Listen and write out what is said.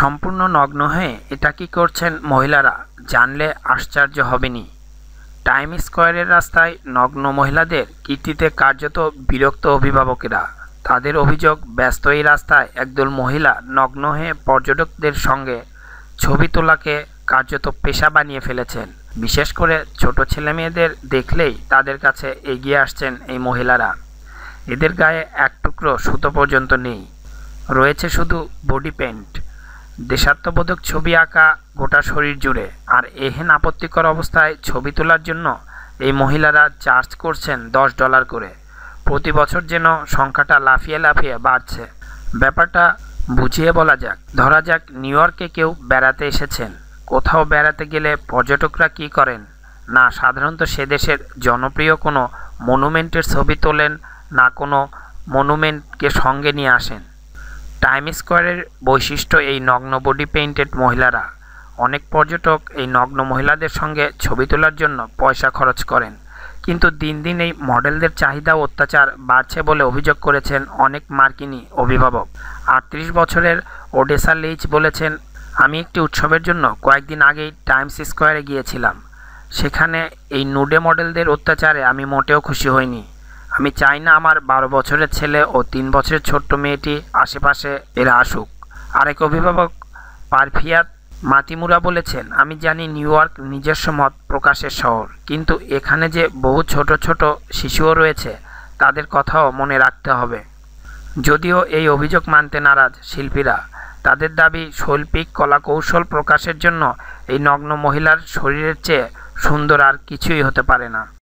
সম্পূর্ণ নগ্ন হয়ে এটা কি করছেন মহিলারা জানলে আশ্চর্য হবেনি টাইম স্কোয়ারের রাস্তায় নগ্ন মহিলাদের কীর্তিতে কার্যত বিরক্ত অভিভাবকেরা তাদের অভিযোগ ব্যস্ত এই রাস্তায় একদল মহিলা নগ্ন হয়ে পর্যটকদের সঙ্গে ছবি তোলাকে কার্যত পেশা বানিয়ে ফেলেছেন বিশেষ করে ছোট ছেলেমেয়েদের দেখলেই তাদের কাছে এগিয়ে আসছেন এই মহিলারা এদের গায়ে এক টুকরো সুতো পর্যন্ত নেই রয়েছে শুধু বডি পেন্ট দেশাত্মবোধক ছবি আঁকা গোটা শরীর জুড়ে আর এহেন আপত্তিকর অবস্থায় ছবি তোলার জন্য এই মহিলারা চার্জ করছেন দশ ডলার করে প্রতি বছর যেন সংখ্যাটা লাফিয়ে লাফিয়ে বাড়ছে ব্যাপারটা বুঝিয়ে বলা যাক ধরা যাক নিউ ইয়র্কে কেউ বেড়াতে এসেছেন কোথাও বেড়াতে গেলে পর্যটকরা কি করেন না সাধারণত সে দেশের জনপ্রিয় কোনো মনুমেন্টের ছবি তোলেন না কোনো মনুমেন্টকে সঙ্গে নিয়ে আসেন টাইম স্কোয়ারের বৈশিষ্ট্য এই নগ্ন বডি পেইন্টেড মহিলারা অনেক পর্যটক এই নগ্ন মহিলাদের সঙ্গে ছবি তোলার জন্য পয়সা খরচ করেন কিন্তু দিন দিন এই মডেলদের চাহিদা অত্যাচার বাড়ছে বলে অভিযোগ করেছেন অনেক মার্কিনি অভিভাবক আটত্রিশ বছরের ওডেসা লিচ বলেছেন আমি একটি উৎসবের জন্য কয়েকদিন আগেই টাইমস স্কোয়ারে গিয়েছিলাম সেখানে এই নুডে মডেলদের অত্যাচারে আমি মোটেও খুশি হইনি আমি চাই না আমার বারো বছরের ছেলে ও তিন বছরের ছোট্ট মেয়েটি আশেপাশে এরা আসুক আরেক অভিভাবক পারফিয়াত মাতিমুরা বলেছেন আমি জানি নিউ ইয়র্ক নিজস্ব মত প্রকাশের শহর কিন্তু এখানে যে বহু ছোট ছোট শিশুও রয়েছে তাদের কথাও মনে রাখতে হবে যদিও এই অভিযোগ মানতে নারাজ শিল্পীরা তাদের দাবি শৈল্পিক কলাকৌশল প্রকাশের জন্য এই নগ্ন মহিলার শরীরের চেয়ে সুন্দর আর কিছুই হতে পারে না